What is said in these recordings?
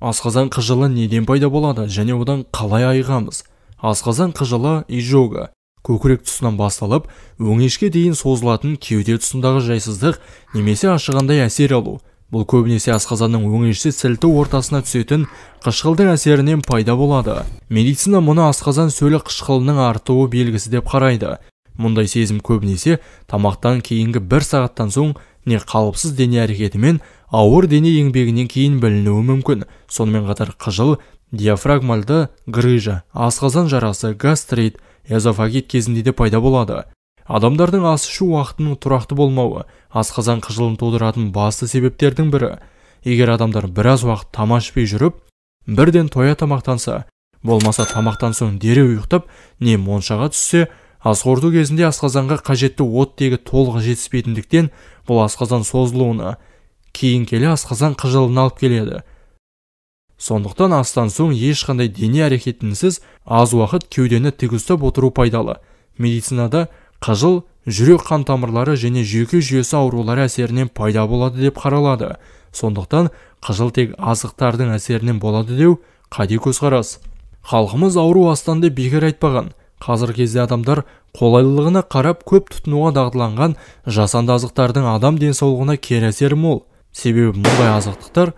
асқазан қыжылы неден пайда болады және одан қалай айығамыз асқазан қыжылы ижога көкірек тұсынан басталып өңешке дейін созылатын кеуде тұсындағы жайсыздық немесе ашығандай әсер алу бұл көбінесе асқазанның өңешсіз сілті ортасына түсетін қышқылдың әсерінен пайда болады медицина мұны асқазан сөлі қышқылының артуы белгісі деп қарайды мұндай сезім көбінесе тамақтан кейінгі бір сағаттан соң не қалыпсыз дене әрекетімен ауыр дене еңбегінен кейін білінуі мүмкін сонымен қатар қыжыл диафрагмальды грыжа асқазан жарасы гастрит эзофагит кезінде де пайда болады адамдардың ас ішу уақытының тұрақты болмауы асқазан қыжылын тудыратын басты себептердің бірі егер адамдар біраз уақыт тамақ ішпей жүріп бірден тоя тамақтанса болмаса тамақтан соң дереу ұйықтап не моншаға түссе ас қорыту кезінде асқазанға қажетті оттегі толық жетіспейтіндіктен бұл асқазан созылуына кейін келе асқазан қыжылына алып келеді сондықтан астан соң ешқандай дене әрекетінсіз аз уақыт кеудені тік ұстап отыру пайдалы медицинада қыжыл жүрек қан тамырлары және жүйке жүйесі аурулары әсерінен пайда болады деп қаралады сондықтан қыжыл тек азықтардың әсерінен болады деу қате көзқарас халқымыз ауру астанды бекер айтпаған қазіргі кезде адамдар қолайлылығына қарап көп тұтынуға дағдыланған жасанды азықтардың адам денсаулығына кері әсері мол себебі мұндай азықтықтар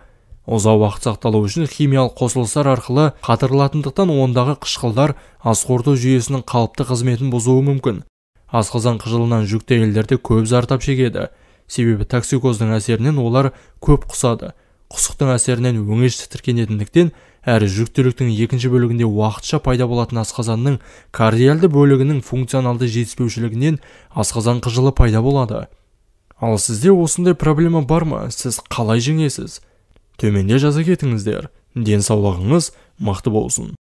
ұзақ уақыт сақталу үшін химиялық қосылыстар арқылы қатырылатындықтан ондағы қышқылдар асқорыту жүйесінің қалыпты қызметін бұзуы мүмкін асқазан қыжылынан жүкті әйелдерде көп зардап шегеді себебі токсикоздың әсерінен олар көп құсады құсықтың әсерінен өңеш тітіркенетіндіктен әрі жүктіліктің екінші бөлігінде уақытша пайда болатын асқазанның кардиальды бөлігінің функционалды жетіспеушілігінен асқазан қыжылы пайда болады ал сізде осындай проблема бар ма сіз қалай жеңесіз төменде жаза кетіңіздер денсаулығыңыз мақты болсын